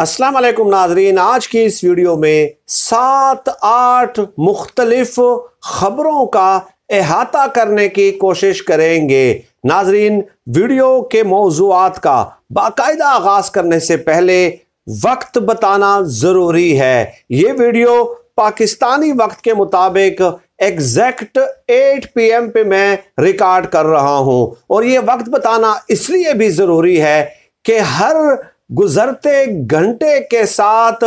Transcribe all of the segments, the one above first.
अस्सलाम वालेकुम नाजरीन आज की इस वीडियो में सात आठ मुख्तलिफ खबरों का अहाता करने की कोशिश करेंगे नाजरीन वीडियो के मौजूद का बाकायदा आगाज़ करने से पहले वक्त बताना ज़रूरी है ये वीडियो पाकिस्तानी वक्त के मुताबिक एग्जैक्ट 8 पीएम पे मैं रिकॉर्ड कर रहा हूं और ये वक्त बताना इसलिए भी ज़रूरी है कि हर गुजरते घंटे के साथ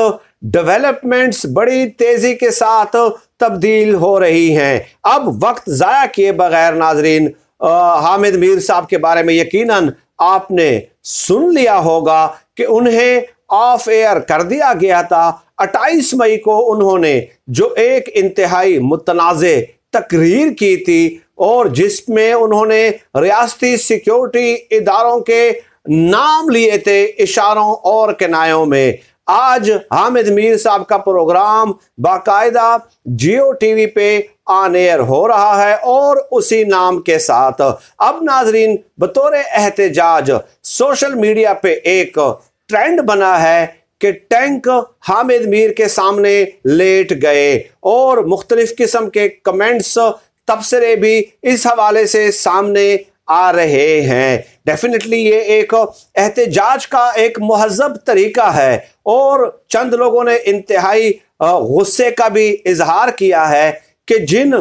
डेवलपमेंट्स बड़ी तेजी के साथ तब्दील हो रही हैं अब वक्त ज़ाया किए बगैर नाजरीन हामिद मीर साहब के बारे में यकीनन आपने सुन लिया होगा कि उन्हें ऑफ एयर कर दिया गया था 28 मई को उन्होंने जो एक इंतहाई मुतनाज़ तकरीर की थी और जिसमें उन्होंने रियासती सिक्योरिटी इदारों के नाम लिए थे इशारों और किनायों में आज हामिद मीर साहब का प्रोग्राम बाकायदा जियो टीवी पे ऑन एयर हो रहा है और उसी नाम के साथ अब नाजरीन बतौर एहतजाज सोशल मीडिया पे एक ट्रेंड बना है कि टैंक हामिद मीर के सामने लेट गए और मुख्तलिफ किस्म के कमेंट्स तबसरे भी इस हवाले से सामने आ रहे हैं डेफिनेटली ये एक एहतजाज का एक महजब तरीका है और चंद लोगों ने इंतहाई गुस्से का भी इजहार किया है कि जिन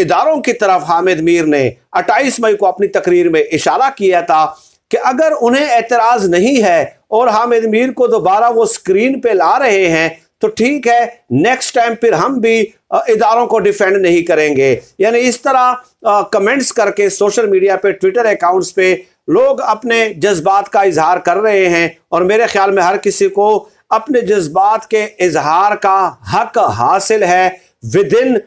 इदारों की तरफ हामिद मीर ने 28 मई को अपनी तकरीर में इशारा किया था कि अगर उन्हें एतराज़ नहीं है और हामिद मीर को दोबारा वो स्क्रीन पे ला रहे हैं तो ठीक है नेक्स्ट टाइम फिर हम भी इदारों को डिफेंड नहीं करेंगे यानी इस तरह कमेंट्स करके सोशल मीडिया पे ट्विटर अकाउंट्स पे लोग अपने जज्बात का इजहार कर रहे हैं और मेरे ख्याल में हर किसी को अपने जज्बात के इजहार का हक हासिल है विद इन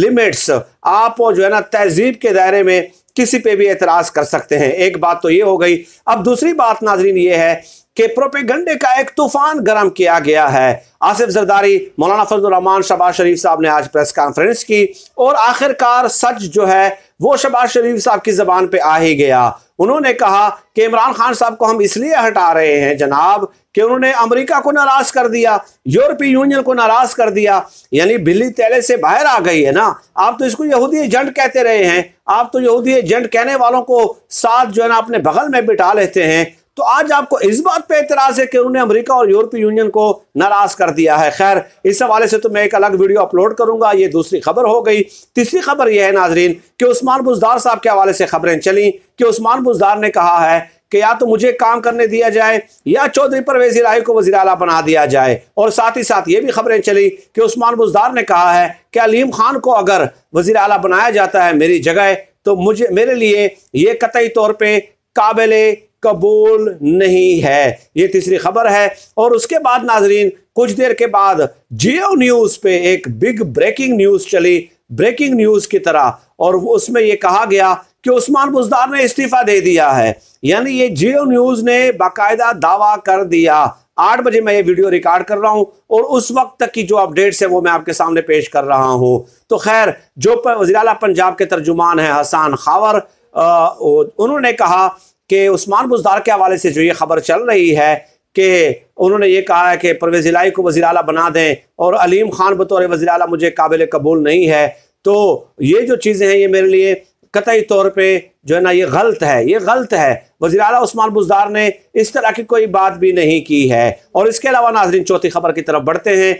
लिमिट्स आप जो है ना तहजीब के दायरे में किसी पे भी एतराज़ कर सकते हैं एक बात तो ये हो गई अब दूसरी बात नाजरीन ये है के प्रोपेगंडे का एक तूफान गर्म किया गया है आसिफ जरदारी मौलाना फजलरहमान शबाज शरीफ साहब ने आज प्रेस कॉन्फ्रेंस की और आखिरकार सच जो है वो शबाज शरीफ साहब की जबान पे आ ही गया उन्होंने कहा कि इमरान खान साहब को हम इसलिए हटा रहे हैं जनाब कि उन्होंने अमेरिका को नाराज कर दिया यूरोपीय यूनियन को नाराज कर दिया यानी बिल्ली तेले से बाहर आ गई है ना आप तो इसको यहूदी एजेंट कहते रहे हैं आप तो यहूदी एजेंट कहने वालों को साथ जो है ना अपने बगल में बिठा लेते हैं तो आज आपको इस बात पे एतराज है कि उन्होंने अमेरिका और यूरोपीय यूनियन को नाराज कर दिया है खैर इस हवाले से तो मैं एक अलग वीडियो अपलोड करूंगा ये दूसरी खबर हो गई तीसरी खबर यह है नाजरीन कि उस्मान बुजदार साहब के हवाले से खबरें चली कि उस्मान बुजदार ने कहा है कि या तो मुझे काम करने दिया जाए या चौधरी परवेज इलाही को वजी अला बना दिया जाए और साथ ही साथ ये भी खबरें चली कि उस्मान बुजदार ने कहा है कि अलीम खान को अगर वजी अला बनाया जाता है मेरी जगह तो मुझे मेरे लिए ये कतई तौर पर काबिल कबूल नहीं है ये तीसरी खबर है और उसके बाद नाजरीन कुछ देर के बाद जियो न्यूज़ पे एक बिग ब्रेकिंग न्यूज़ चली ब्रेकिंग न्यूज़ की तरह और उसमें यह कहा गया कि उस्मान बुजदार ने इस्तीफा दे दिया है यानी ये जियो न्यूज़ ने बाकायदा दावा कर दिया आठ बजे मैं ये वीडियो रिकॉर्ड कर रहा हूं और उस वक्त तक की जो अपडेट्स है वो मैं आपके सामने पेश कर रहा हूं तो खैर जो वजीरा पंजाब के तर्जुमान है हसान खावर उन्होंने कहा कि उस्मान बुजदार के हवाले से जो ये खबर चल रही है कि उन्होंने ये कहा है कि परवेज इलाई को वजी अला बना दें और अलीम खान बतौर वजी अला मुझे काबिल कबूल नहीं है तो ये जो चीज़ें हैं ये मेरे लिए कतई तौर पर जो है ना ये गलत है ये गलत है वजी अला उस्मान बुजदार ने इस तरह की कोई बात भी नहीं की है और इसके अलावा नाजरीन चौथी खबर की तरफ बढ़ते हैं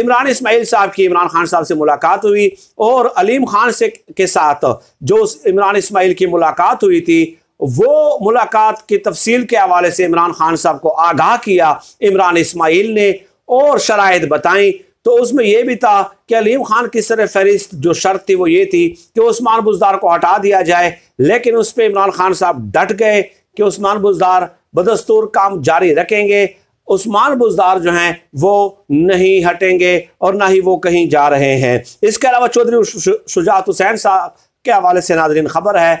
इमरान इसमाइल साहब की इमरान खान साहब से मुलाकात हुई और अलीम खान से के साथ जो इमरान इसमाइल की मुलाकात हुई थी वो मुलाकात की तफसील के हवाले से इमरान खान साहब को आगाह किया इमरान इसमाइल ने और शराइ बताई तो उसमें यह भी था कि अलीम खान की सर फहरिस्त जो शर्त थी वो ये थी कि उस्मान बुजदार को हटा दिया जाए लेकिन उस पर इमरान खान साहब डट गए कि उस्मान बुजदार बदस्तूर काम जारी रखेंगे उस्मान बुजदार जो हैं वो नहीं हटेंगे और ना ही वो कहीं जा रहे हैं इसके अलावा चौधरी शुजात हुसैन साहब के हवाले से नाजरीन खबर है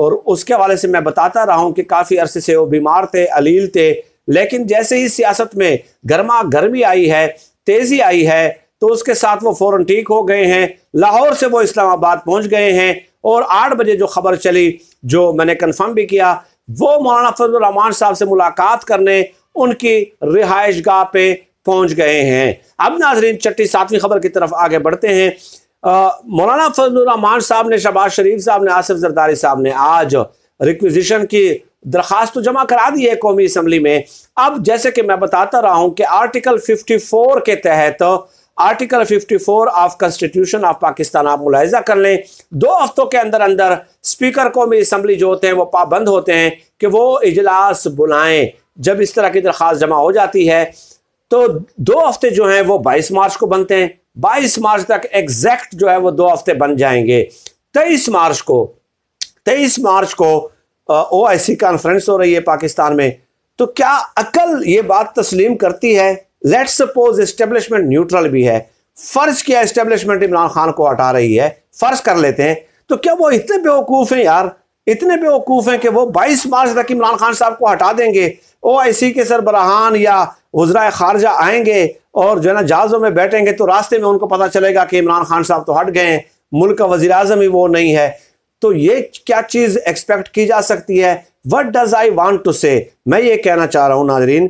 और उसके हवाले से मैं बताता रहा हूँ कि काफ़ी अरसे से वो बीमार थे अलील थे लेकिन जैसे ही सियासत में गर्मा गर्मी आई है तेज़ी आई है तो उसके साथ वो फ़ौर ठीक हो गए हैं लाहौर से वो इस्लामाबाद पहुँच गए हैं और आठ बजे जो खबर चली जो मैंने कन्फर्म भी किया वो मौलाना फजलान साहब से मुलाकात करने उनकी रिहाइश गाह पे पहुंच गए हैं अब नाजरीन चट्टी सातवीं खबर की तरफ आगे बढ़ते हैं मौलाना फजलान साहब ने शबाज शरीफ साहब ने आसिफ जरदारी साहब ने आज रिक्विजिशन की दरखास्त तो जमा करा दी है कौमी असम्बली में अब जैसे कि मैं बताता रहा हूं कि आर्टिकल 54 के तहत article article 54 of constitution of Pakistan आप मुलायजा कर लें दो हफ्तों के अंदर अंदर स्पीकर कौमी इसम्बली जो होते हैं वो पाबंद होते हैं कि वो इजलास बुलाएं जब इस तरह की दरख्वास्त जमा हो जाती है तो दो हफ्ते जो हैं वो बाईस मार्च को बनते हैं बाईस मार्च तक एग्जैक्ट जो है वो दो हफ्ते बन जाएंगे तेईस मार्च को तेईस मार्च को ओ आई कॉन्फ्रेंस हो रही है पाकिस्तान में तो क्या अकल ये बात तस्लीम करती है लेट सपोज एस्टेब्लिशमेंट न्यूट्रल भी है फर्ज किया एस्टेब्लिशमेंट इमरान खान को हटा रही है फर्ज कर लेते हैं तो क्या वो इतने बेवकूफ़ हैं यार इतने बेवकूफ़ हैं कि वो 22 मार्च तक इमरान खान साहब को हटा देंगे ओ आई सी के सरबराहान या वजरा खारजा आएंगे और जो है ना जहाज़ों में बैठेंगे तो रास्ते में उनको पता चलेगा कि इमरान खान साहब तो हट गए मुल्क का वजी अजम ही वो नहीं है तो ये क्या चीज़ एक्सपेक्ट की जा सकती है what does I want to say मैं ये कहना चाह रहा हूं नाजरीन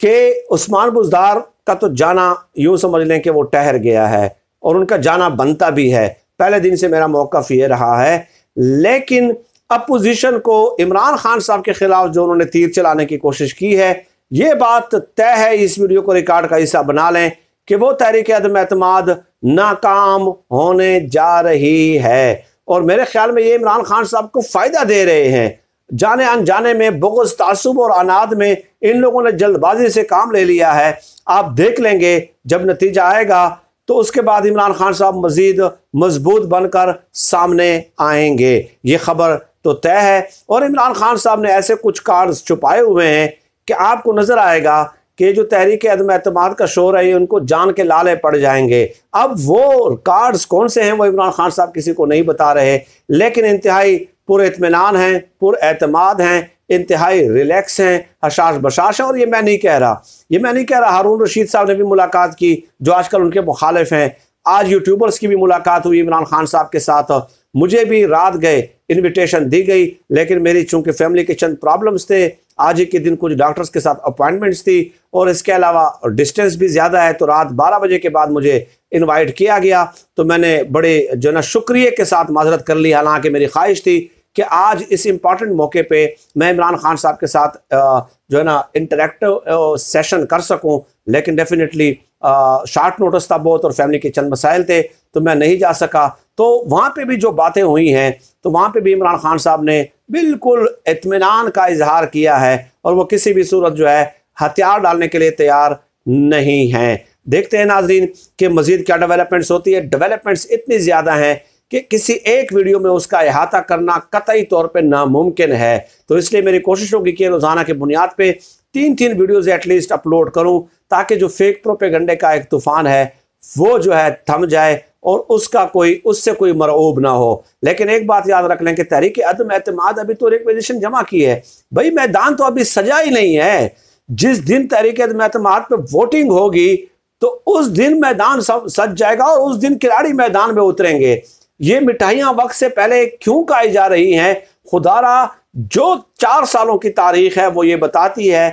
के उस्मान बुजदार का तो जाना यूं समझ लें कि वो ठहर गया है और उनका जाना बनता भी है पहले दिन से मेरा मौका ये रहा है लेकिन अपोजिशन को इमरान खान साहब के खिलाफ जो उन्होंने तीर चलाने की कोशिश की है ये बात तय है इस वीडियो को रिकॉर्ड का हिस्सा बना लें कि वो तहरीक अदम अतमाद नाकाम होने जा रही है और मेरे ख्याल में ये इमरान खान साहब को फ़ायदा दे रहे हैं जाने अनजाने में बगज तसुब और अनाद में इन लोगों ने जल्दबाजी से काम ले लिया है आप देख लेंगे जब नतीजा आएगा तो उसके बाद इमरान खान साहब मजीद मजबूत बनकर सामने आएंगे ये खबर तो तय है और इमरान खान साहब ने ऐसे कुछ कार्ड छुपाए हुए हैं कि आपको नज़र आएगा कि जो तहरीक अदम एतम का शोर है उनको जान के लाले पड़ जाएंगे अब वो कार्ड्स कौन से हैं वो इमरान खान साहब किसी को नहीं बता रहे लेकिन इंतहाई पुरतमान हैं पुरमाद हैं इंतहाई रिलैक्स हैं हशाश बशाश हैं और ये मैं नहीं कह रहा ये मैं नहीं कह रहा हारून रशीद साहब ने भी मुलाकात की जो आजकल उनके मुखालिफ हैं आज यूट्यूबर्स की भी मुलाकात हुई इमरान खान साहब के साथ मुझे भी रात गए इनविटेशन दी गई लेकिन मेरी चूंकि फैमिली के चंद प्रॉब्लम्स थे आज ही के दिन कुछ डॉक्टर्स के साथ अपॉइंटमेंट्स थी और इसके अलावा डिस्टेंस भी ज़्यादा है तो रात 12 बजे के बाद मुझे इनवाइट किया गया तो मैंने बड़े जो ना शुक्रिया के साथ माजरत कर ली हालांकि मेरी ख्वाहिश थी कि आज इस इम्पॉर्टेंट मौके पे मैं इमरान खान साहब के साथ जो है ना इंटरेक्टिव सेशन कर सकूँ लेकिन डेफिनेटली शार्ट नोटिस था बहुत और फैमिली के चंद मसाइल थे तो मैं नहीं जा सका तो वहाँ पे भी जो बातें हुई हैं तो वहाँ पे भी इमरान खान साहब ने बिल्कुल इतमान का इजहार किया है और वो किसी भी सूरत जो है हथियार डालने के लिए तैयार नहीं है देखते हैं नाजरीन कि मज़ीद क्या डेवलपमेंट्स होती है डेवलपमेंट्स इतनी ज़्यादा हैं कि किसी एक वीडियो में उसका अहाता करना कतई तौर पर नामुमकिन है तो इसलिए मेरी कोशिश होगी कि रोज़ाना की बुनियाद पर तीन तीन वीडियोज़ एटलीस्ट अपलोड करूँ ताकि जो फेक प्रोपेगंडे का एक तूफ़ान है वो जो है थम जाए और उसका कोई उससे कोई मरऊब ना हो लेकिन एक बात याद रख लें कि तहरीक अदम अहतमाद अभी तो रिक्वेजेशन जमा की है भाई मैदान तो अभी सजा ही नहीं है जिस दिन तहरीक अदम अतमाद पर वोटिंग होगी तो उस दिन मैदान सब सज जाएगा और उस दिन खिलाड़ी मैदान में उतरेंगे ये मिठाइयाँ वक्त से पहले क्यों खाई जा रही हैं खुदारा जो चार सालों की तारीख है वो ये बताती है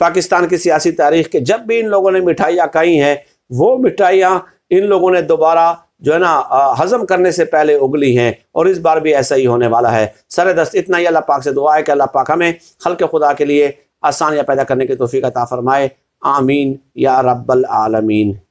पाकिस्तान की सियासी तारीख के जब भी इन लोगों ने मिठाइयाँ खाई हैं वो मिठाइयाँ इन लोगों ने दोबारा जो है ना हज़म करने से पहले उगली हैं और इस बार भी ऐसा ही होने वाला है सर दस्त इतना ही अल्लाह पाक से दुआ है कि अल्लाह पाक हमें हल्के खुदा के लिए आसानियाँ पैदा करने की तोफ़ी का ताफरमाए आमीन या रब्बल आलमीन